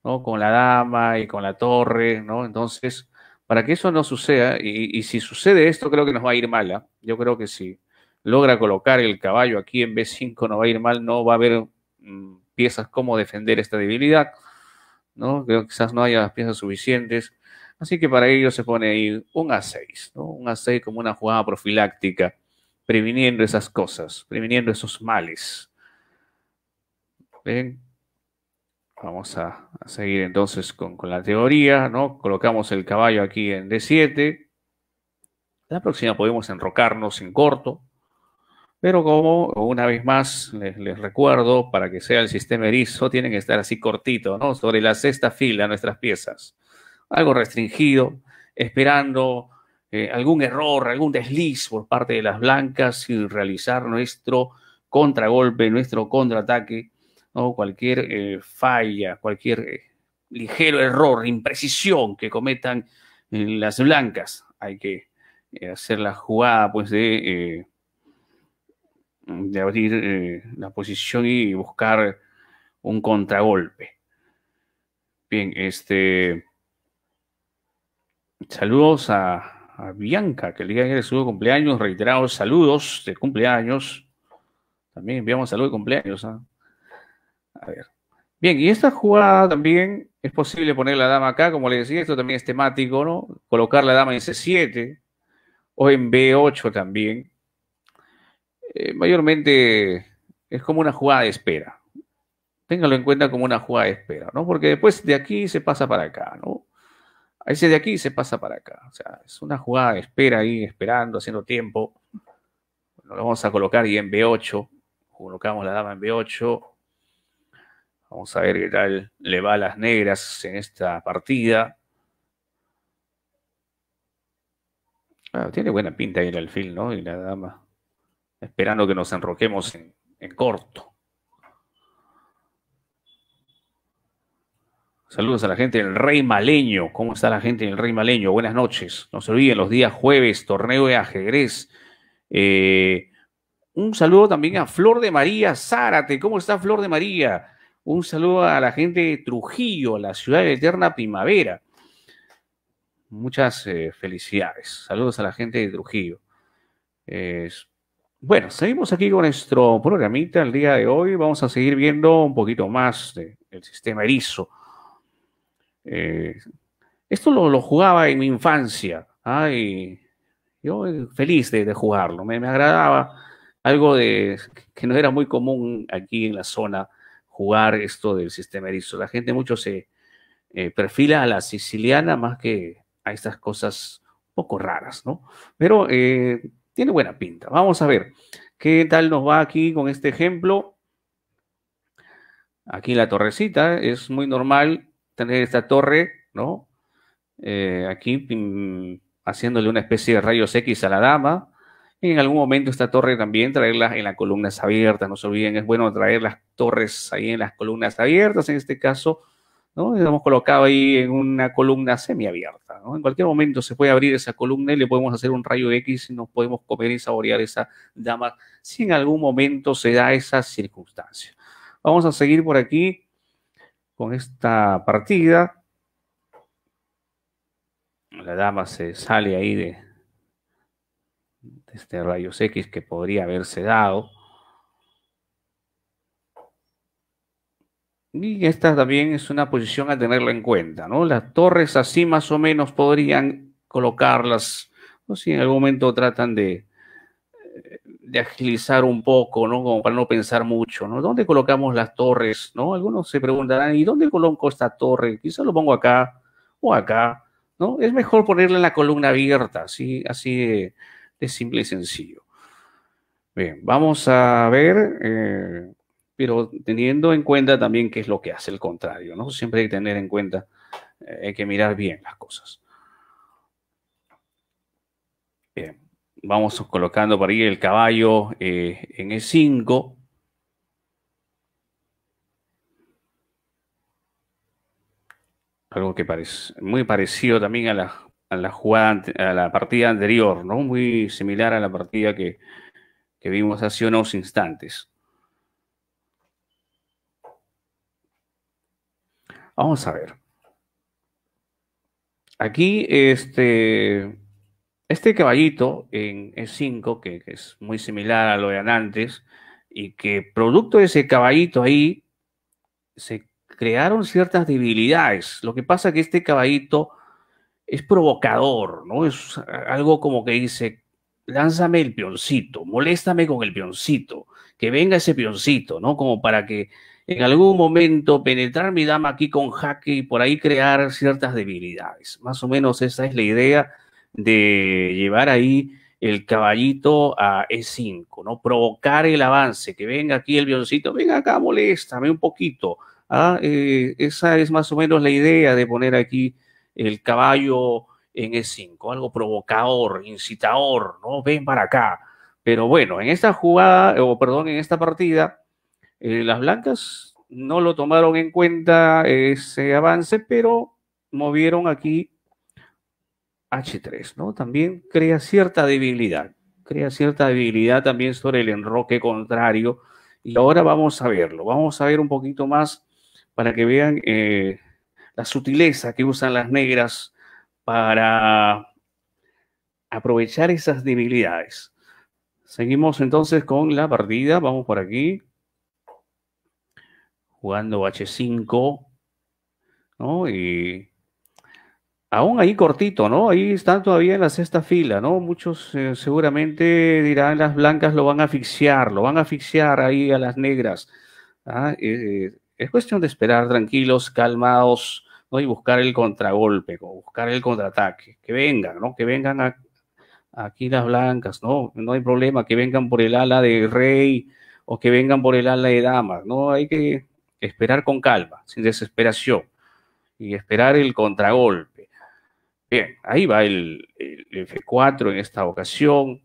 ¿no? Con la dama y con la torre, ¿no? Entonces, para que eso no suceda, y, si sucede esto, creo que nos va a ir mal, ¿ah? Yo creo que si logra colocar el caballo aquí en B5, no va a ir mal, no va a haber mm, piezas como defender esta debilidad, ¿no? Creo que quizás no haya las piezas suficientes. Así que para ello se pone ahí un A6, ¿no? Un A6 como una jugada profiláctica, previniendo esas cosas, previniendo esos males. Vamos a, seguir entonces con, la teoría, ¿no? Colocamos el caballo aquí en D7. La próxima podemos enrocarnos en corto, pero como una vez más les, recuerdo, para que sea el sistema erizo, tienen que estar así cortito, ¿no? Sobre la sexta fila nuestras piezas algo restringido, esperando eh, algún error, algún desliz por parte de las blancas y realizar nuestro contragolpe, nuestro contraataque, cualquier eh, falla, cualquier eh, ligero error, imprecisión que cometan las blancas. Hay que hacer la jugada pues de, de abrir la posición y buscar un contragolpe. Bien, este... Saludos a, Bianca, que le día ayer su cumpleaños, reiterados saludos de cumpleaños. También enviamos saludos de cumpleaños. ¿ah? A ver. Bien, y esta jugada también es posible poner la dama acá, como le decía, esto también es temático, ¿no? Colocar la dama en C7 o en B8 también. Eh, mayormente es como una jugada de espera. Téngalo en cuenta como una jugada de espera, ¿no? Porque después de aquí se pasa para acá, ¿no? ese de aquí se pasa para acá. O sea, es una jugada de espera ahí, esperando, haciendo tiempo. lo vamos a colocar y en B8. Colocamos la dama en B8. Vamos a ver qué tal le va a las negras en esta partida. tiene buena pinta ahí el alfil, ¿no? Y la dama. Esperando que nos enroquemos en corto. Saludos a la gente del Rey Maleño. ¿Cómo está la gente del Rey Maleño? Buenas noches. No se olviden los días jueves, torneo de ajedrez. Eh, un saludo también a Flor de María Zárate. ¿Cómo está Flor de María? Un saludo a la gente de Trujillo, la ciudad de eterna primavera. Muchas eh, felicidades. Saludos a la gente de Trujillo. bueno, seguimos aquí con nuestro programita el día de hoy. Vamos a seguir viendo un poquito más del sistema erizo. Eh, esto lo, jugaba en mi infancia, ay ¿ah? yo eh, feliz de, jugarlo, me, agradaba algo de, que no era muy común aquí en la zona jugar esto del sistema erizo. La gente mucho se eh, perfila a la siciliana más que a estas cosas un poco raras, ¿no? Pero tiene buena pinta. Vamos a ver qué tal nos va aquí con este ejemplo. Aquí la torrecita es muy normal tener esta torre, ¿no? Eh, aquí mm, haciéndole una especie de rayos X a la dama. Y en algún momento esta torre también traerla en las columnas abiertas. No se olviden, es bueno traer las torres ahí en las columnas abiertas. En este caso, ¿no? Hemos colocado ahí en una columna semiabierta, En cualquier momento se puede abrir esa columna y le podemos hacer un rayo X y nos podemos comer y saborear esa dama si en algún momento se da esa circunstancia. Vamos a seguir por aquí con esta partida. La dama se sale ahí de, este rayos X que podría haberse dado. Y esta también es una posición a tenerla en cuenta, ¿no? Las torres así más o menos podrían colocarlas, o si en algún momento tratan de, de agilizar un poco, ¿no? Como para no pensar mucho, ¿no? ¿Dónde colocamos las torres, no? Algunos se preguntarán, ¿y dónde coloco esta torre? Quizá lo pongo acá o acá, ¿no? Es mejor ponerla en la columna abierta, así, así de, simple y sencillo. Bien, vamos a ver, eh, pero teniendo en cuenta también qué es lo que hace el contrario, ¿no? Siempre hay que tener en cuenta, eh, hay que mirar bien las cosas. Vamos colocando por ahí el caballo eh, en el 5. Algo que parece muy parecido también a la, la jugada, a la partida anterior, ¿no? Muy similar a la partida que vimos hace unos instantes. Vamos a ver. Aquí, este, este caballito en E5, que, es muy similar a lo de Anantes, y que producto de ese caballito ahí, se crearon ciertas debilidades. Lo que pasa es que este caballito es provocador, ¿no? Es algo como que dice, lánzame el pioncito, moléstame con el pioncito, que venga ese pioncito, ¿no? Como para que en algún momento penetrar mi dama aquí con jaque y por ahí crear ciertas debilidades. Más o menos esa es la idea de llevar ahí el caballito a E5, ¿no? Provocar el avance, que venga aquí el violoncito, venga acá, moléstame un poquito. ¿ah? Eh, esa es más o menos la idea de poner aquí el caballo en E5, algo provocador, incitador, ¿no? Ven para acá. Pero bueno, en esta jugada, o perdón, en esta partida, eh, las blancas no lo tomaron en cuenta ese avance, pero movieron aquí H3, ¿no? También crea cierta debilidad, crea cierta debilidad también sobre el enroque contrario. Y ahora vamos a verlo, vamos a ver un poquito más para que vean eh, la sutileza que usan las negras para aprovechar esas debilidades. Seguimos entonces con la partida, vamos por aquí. Jugando H5, ¿no? Y aún ahí cortito, ¿no? Ahí están todavía en la sexta fila, ¿no? Muchos eh, seguramente dirán las blancas lo van a asfixiar, lo van a asfixiar ahí a las negras. ¿ah? Eh, eh, es cuestión de esperar tranquilos, calmados, ¿no? Y buscar el contragolpe, o buscar el contraataque. Que vengan, ¿no? Que vengan aquí las blancas, ¿no? No hay problema, que vengan por el ala de rey o que vengan por el ala de damas, ¿no? Hay que esperar con calma, sin desesperación y esperar el contragolpe. Bien, ahí va el, F4 en esta ocasión.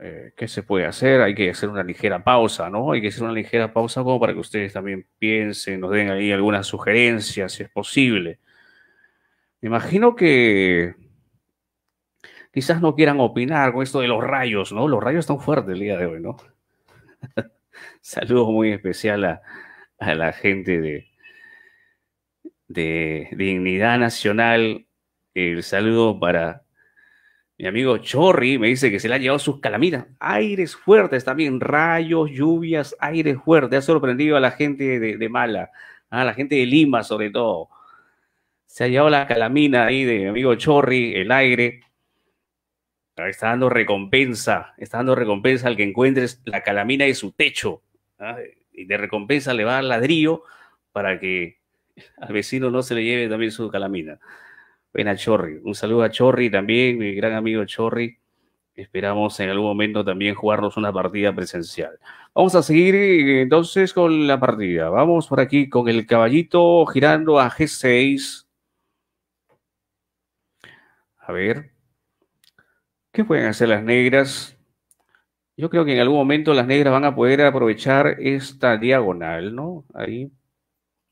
Eh, ¿Qué se puede hacer? Hay que hacer una ligera pausa, ¿no? Hay que hacer una ligera pausa como para que ustedes también piensen, nos den ahí algunas sugerencias, si es posible. Me imagino que quizás no quieran opinar con esto de los rayos, ¿no? Los rayos están fuertes el día de hoy, ¿no? Saludos muy especial a, a la gente de, de Dignidad Nacional. El saludo para mi amigo Chorri, me dice que se le ha llevado sus calaminas Aires fuertes también, rayos, lluvias, aires fuertes. Ha sorprendido a la gente de, Mala, ¿ah? a la gente de Lima sobre todo. Se ha llevado la calamina ahí de mi amigo Chorri, el aire. Está dando recompensa, está dando recompensa al que encuentres la calamina de su techo. ¿ah? Y de recompensa le va al ladrillo para que al vecino no se le lleve también su calamina. Ven a Chorri. Un saludo a Chorri también, mi gran amigo Chorri. Esperamos en algún momento también jugarnos una partida presencial. Vamos a seguir eh, entonces con la partida. Vamos por aquí con el caballito girando a G6. A ver. ¿Qué pueden hacer las negras? Yo creo que en algún momento las negras van a poder aprovechar esta diagonal, ¿no? Ahí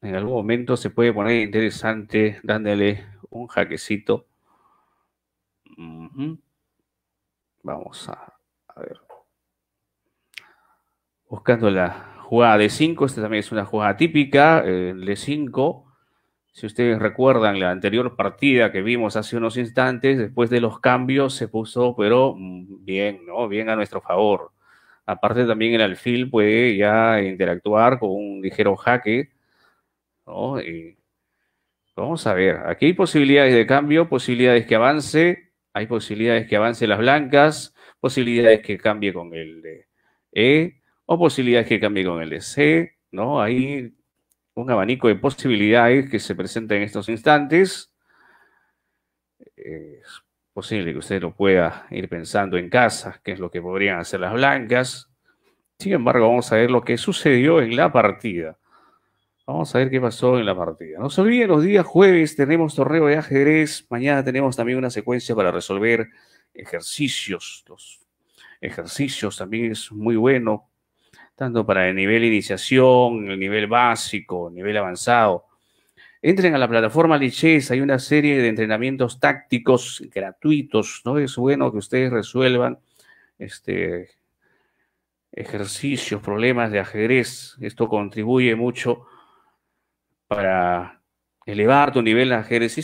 en algún momento se puede poner interesante dándole un jaquecito. Vamos a, a, ver. Buscando la jugada de 5, esta también es una jugada típica, el eh, de 5. Si ustedes recuerdan la anterior partida que vimos hace unos instantes, después de los cambios se puso, pero mm, bien, ¿no? Bien a nuestro favor. Aparte también el alfil puede ya interactuar con un ligero jaque vamos a ver, aquí hay posibilidades de cambio, posibilidades que avance, hay posibilidades que avance las blancas, posibilidades que cambie con el de E o posibilidades que cambie con el de C, ¿no? Hay un abanico de posibilidades que se presentan en estos instantes. Es posible que usted lo pueda ir pensando en casa, qué es lo que podrían hacer las blancas. Sin embargo, vamos a ver lo que sucedió en la partida. Vamos a ver qué pasó en la partida. No se olviden, los días jueves tenemos torneo de ajedrez. Mañana tenemos también una secuencia para resolver ejercicios. Los ejercicios también es muy bueno, tanto para el nivel iniciación, el nivel básico, el nivel avanzado. Entren a la plataforma Lichess, hay una serie de entrenamientos tácticos gratuitos, ¿no? Es bueno que ustedes resuelvan este, ejercicios, problemas de ajedrez. Esto contribuye mucho para elevar tu nivel ajedrez,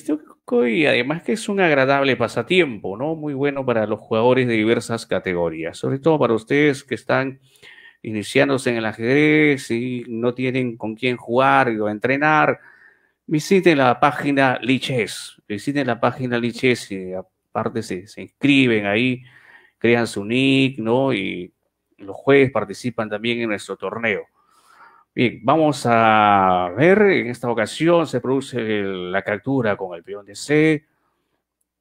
y además que es un agradable pasatiempo, ¿no? Muy bueno para los jugadores de diversas categorías, sobre todo para ustedes que están iniciándose en el ajedrez y no tienen con quién jugar o entrenar. Visiten la página Lichess, visiten la página Liches y aparte se, se inscriben ahí, crean su nick, ¿no? Y los jueves participan también en nuestro torneo. Bien, vamos a ver, en esta ocasión se produce la captura con el peón de C.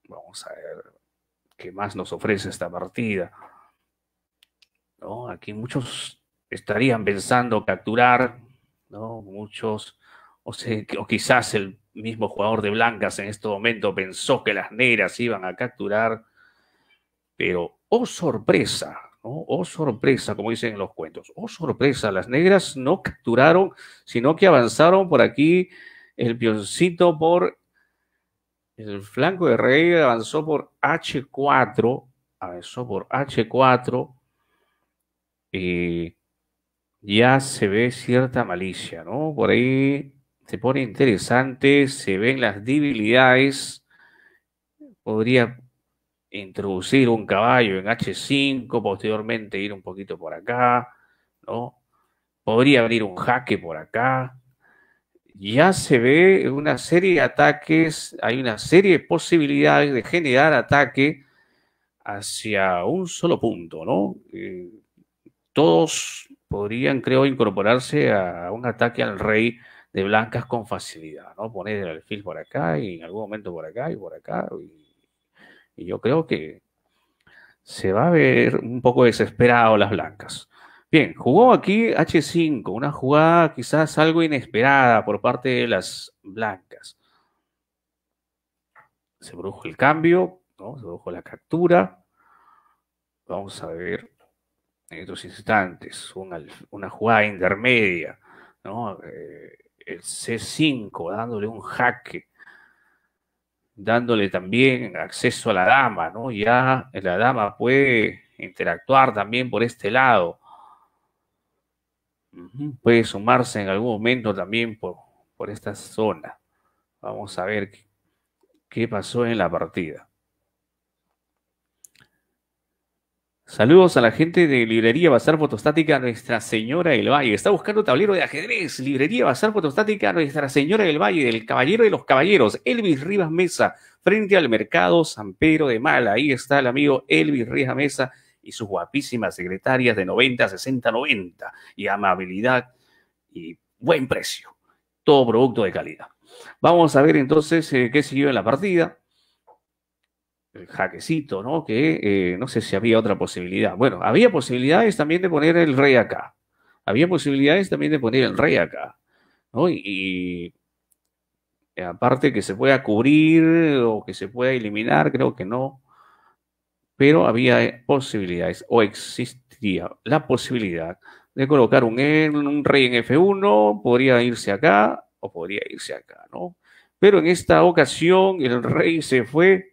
Vamos a ver qué más nos ofrece esta partida. Aquí muchos estarían pensando capturar, ¿no? Muchos, o, o quizás el mismo jugador de blancas en este momento pensó que las negras iban a capturar, pero, oh sorpresa, o Oh, sorpresa, como dicen en los cuentos. Oh, sorpresa, las negras no capturaron, sino que avanzaron por aquí el pioncito por el flanco de rey, avanzó por H4, avanzó por H4 y eh, ya se ve cierta malicia, ¿no? Por ahí se pone interesante, se ven las debilidades, podría introducir un caballo en H5, posteriormente ir un poquito por acá, ¿no? Podría venir un jaque por acá. Ya se ve una serie de ataques, hay una serie de posibilidades de generar ataque hacia un solo punto, ¿no? Eh, todos podrían, creo, incorporarse a un ataque al rey de blancas con facilidad, ¿no? Poner el alfil por acá y en algún momento por acá y por acá y y yo creo que se va a ver un poco desesperado las blancas. Bien, jugó aquí H5, una jugada quizás algo inesperada por parte de las blancas. Se produjo el cambio, ¿no? se produjo la captura. Vamos a ver en estos instantes una, una jugada intermedia. Eh, el C5 dándole un jaque dándole también acceso a la dama, ¿no? Ya la dama puede interactuar también por este lado. Puede sumarse en algún momento también por, por esta zona. Vamos a ver qué pasó en la partida. Saludos a la gente de Librería Bazar Fotostática Nuestra Señora del Valle. Está buscando tablero de ajedrez. Librería Bazar Fotostática Nuestra Señora del Valle, del Caballero de los Caballeros, Elvis Rivas Mesa, frente al Mercado San Pedro de Mala. Ahí está el amigo Elvis Rivas Mesa y sus guapísimas secretarias de 90, 60, 90. Y amabilidad y buen precio. Todo producto de calidad. Vamos a ver entonces eh, qué siguió en la partida jaquecito, ¿no? Que eh, no sé si había otra posibilidad. Bueno, había posibilidades también de poner el rey acá. Había posibilidades también de poner el rey acá, ¿no? Y, eh, aparte que se pueda cubrir o que se pueda eliminar, creo que no. Pero había eh, posibilidades o existía la posibilidad de colocar un, un rey en F1, podría irse acá o podría irse acá, ¿no? Pero en esta ocasión el rey se fue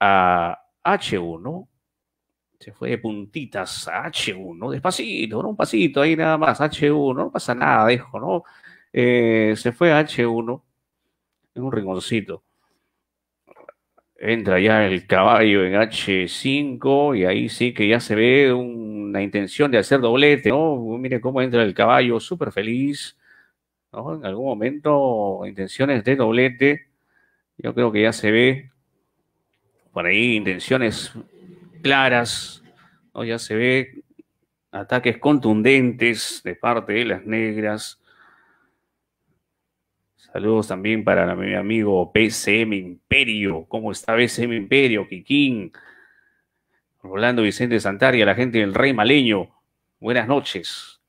a H1. Se fue de puntitas a H1, despacito, un pasito ahí nada más, H1, no pasa nada, dejo ¿no? Eh, se fue a H1 en un rinconcito. Entra ya el caballo en H5 y ahí sí que ya se ve una intención de hacer doblete, ¿no? Mire cómo entra el caballo, súper feliz, ¿no? En algún momento, intenciones de doblete. Yo creo que ya se ve por ahí intenciones claras, ¿no? ya se ve ataques contundentes de parte de las negras. Saludos también para mi amigo PCM Imperio. ¿Cómo está PCM Imperio? Kikín. Rolando Vicente Santaria, la gente del Rey Maleño. Buenas noches.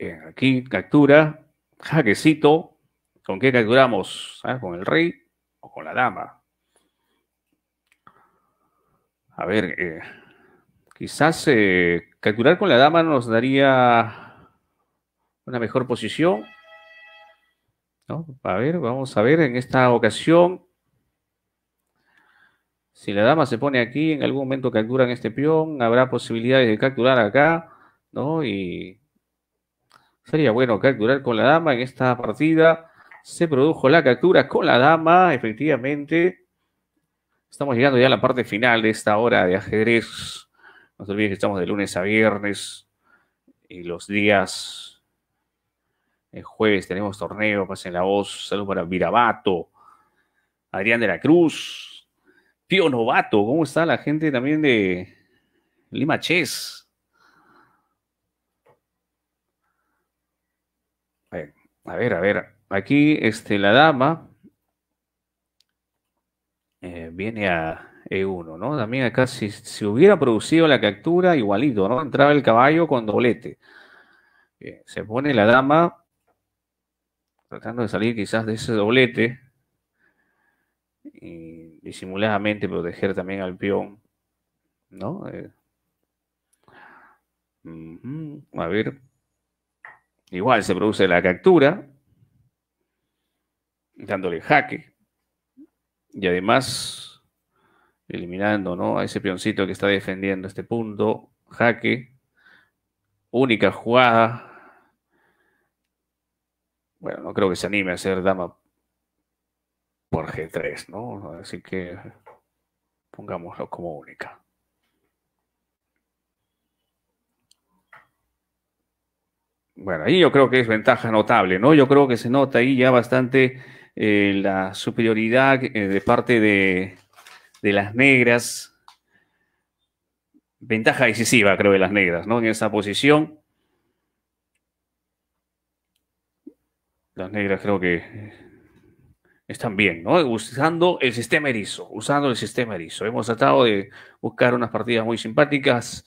Eh, aquí captura, jaquecito. ¿Con qué capturamos? Ah, con el Rey con la dama. A ver, eh, quizás eh, calcular con la dama nos daría una mejor posición. ¿no? A ver, vamos a ver en esta ocasión. Si la dama se pone aquí, en algún momento capturan este peón, habrá posibilidades de capturar acá, ¿no? Y sería bueno capturar con la dama en esta partida. Se produjo la captura con la dama, efectivamente. Estamos llegando ya a la parte final de esta hora de ajedrez. No se olviden que estamos de lunes a viernes y los días. El eh, jueves tenemos torneo, pasen la voz. saludos para Virabato, Adrián de la Cruz, Pío Novato. ¿Cómo está la gente también de Lima Chess? A ver, a ver. Aquí este, la dama eh, viene a E1, ¿no? También acá si, se hubiera producido la captura, igualito, ¿no? Entraba el caballo con doblete. se pone la dama tratando de salir quizás de ese doblete y disimuladamente proteger también al peón, ¿no? Eh, a ver, igual se produce la captura, dándole jaque. Y además, eliminando ¿no? a ese peoncito que está defendiendo este punto, jaque. Única jugada. Bueno, no creo que se anime a hacer dama por G3, ¿no? Así que pongámoslo como única. Bueno, ahí yo creo que es ventaja notable, ¿no? Yo creo que se nota ahí ya bastante eh, la superioridad eh, de parte de, las negras, ventaja decisiva creo de las negras, ¿no? En esa posición. Las negras creo que eh, están bien, ¿no? Usando el sistema erizo, usando el sistema erizo. Hemos tratado de buscar unas partidas muy simpáticas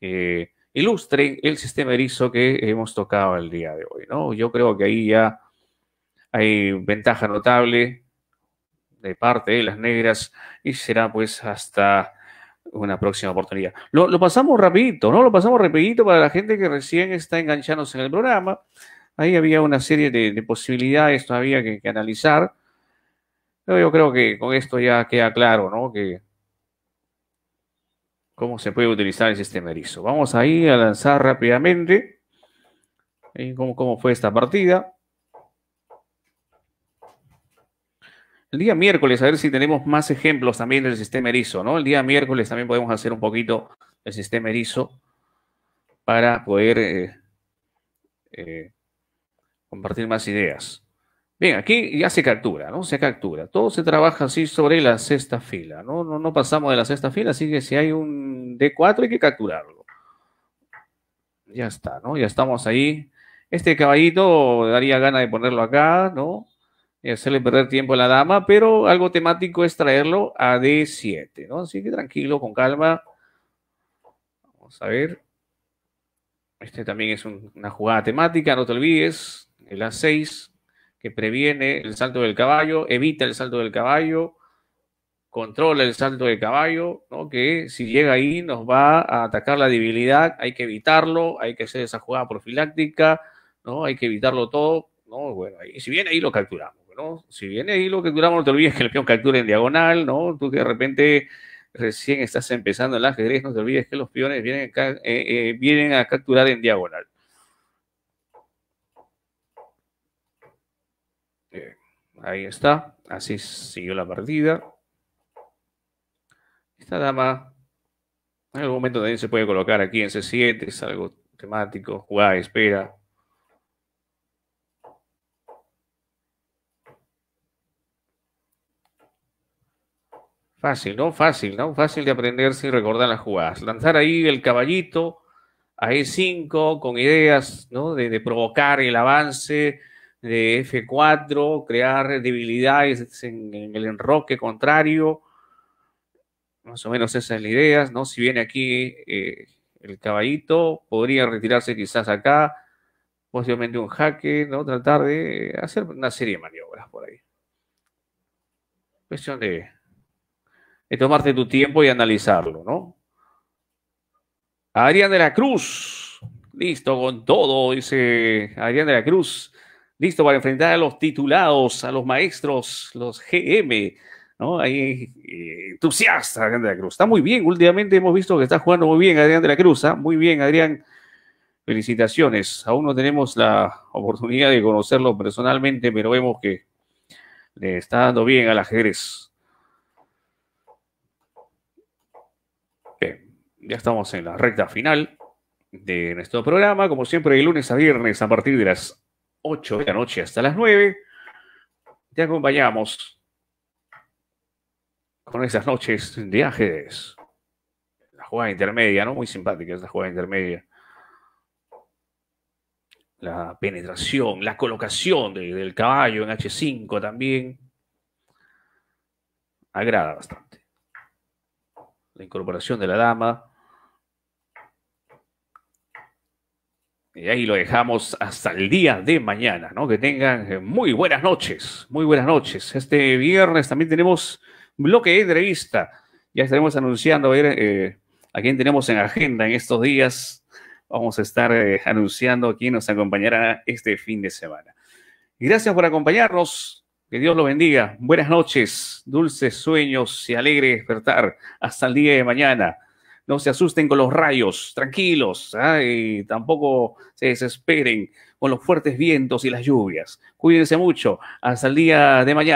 que ilustren el sistema erizo que hemos tocado el día de hoy, ¿no? Yo creo que ahí ya hay ventaja notable de parte de las negras y será pues hasta una próxima oportunidad. Lo, pasamos rapidito, ¿no? Lo pasamos rapidito para la gente que recién está enganchándose en el programa. Ahí había una serie de, posibilidades todavía que, que, analizar. Pero yo creo que con esto ya queda claro, ¿no? Que cómo se puede utilizar el sistema Vamos ahí a lanzar rápidamente. ¿Cómo fue esta partida? El día miércoles, a ver si tenemos más ejemplos también del sistema erizo, ¿no? El día miércoles también podemos hacer un poquito el sistema erizo para poder eh, eh, compartir más ideas. Bien, aquí ya se captura, ¿no? Se captura. Todo se trabaja así sobre la sexta fila, ¿no? No, no pasamos de la sexta fila, así que si hay un D4 hay que capturarlo. Ya está, ¿no? Ya estamos ahí. Este caballito daría gana de ponerlo acá, ¿no? y hacerle perder tiempo a la dama, pero algo temático es traerlo a D7, ¿no? Así que tranquilo, con calma. Vamos a ver. Este también es una jugada temática, no te olvides. El A6, que previene el salto del caballo, evita el salto del caballo, controla el salto del caballo, ¿no? que si llega ahí nos va a atacar la debilidad, hay que evitarlo, hay que hacer esa jugada profiláctica, ¿no? hay que evitarlo todo. ¿no? Bueno, y si viene ahí lo capturamos. Si viene ahí lo que duramos, no te olvides que el peón captura en diagonal, ¿no? Tú que de repente recién estás empezando el ajedrez, no te olvides que los peones vienen, eh, eh, vienen a capturar en diagonal. ahí está, así siguió la partida. Esta dama en algún momento también se puede colocar aquí en C7, es algo temático, jugada, espera. Fácil, ¿no? Fácil, ¿no? Fácil de aprender sin recordar las jugadas. Lanzar ahí el caballito a E5 con ideas, ¿no? De, provocar el avance de F4, crear debilidades en, el enroque contrario. Más o menos esas son las ideas, ¿no? Si viene aquí eh, el caballito, podría retirarse quizás acá, posiblemente un jaque, ¿no? Tratar de hacer una serie de maniobras por ahí. Cuestión de es tomarte tu tiempo y analizarlo, ¿no? Adrián de la Cruz, listo con todo, dice Adrián de la Cruz, listo para enfrentar a los titulados, a los maestros, los GM, ¿no? Ahí eh, entusiasta Adrián de la Cruz. Está muy bien, últimamente hemos visto que está jugando muy bien Adrián de la Cruz, ¿ah? muy bien Adrián. Felicitaciones. Aún no tenemos la oportunidad de conocerlo personalmente, pero vemos que le está dando bien al ajedrez. ya estamos en la recta final de nuestro programa, como siempre, de lunes a viernes a partir de las 8 de la noche hasta las 9. Te acompañamos con esas noches de ángeles. La jugada intermedia, ¿no? Muy simpática esta jugada intermedia. La penetración, la colocación del caballo en H5 también. Agrada bastante. La incorporación de la dama Y ahí lo dejamos hasta el día de mañana, ¿no? Que tengan eh, muy buenas noches, muy buenas noches. Este viernes también tenemos bloque de entrevista. Ya estaremos anunciando a ver eh, a quién tenemos en agenda en estos días. Vamos a estar eh, anunciando a quién nos acompañará este fin de semana. gracias por acompañarnos. Que Dios lo bendiga. Buenas noches, dulces sueños y alegre despertar. Hasta el día de mañana no se asusten con los rayos, tranquilos, y tampoco se desesperen con los fuertes vientos y las lluvias. Cuídense mucho, hasta el día de mañana.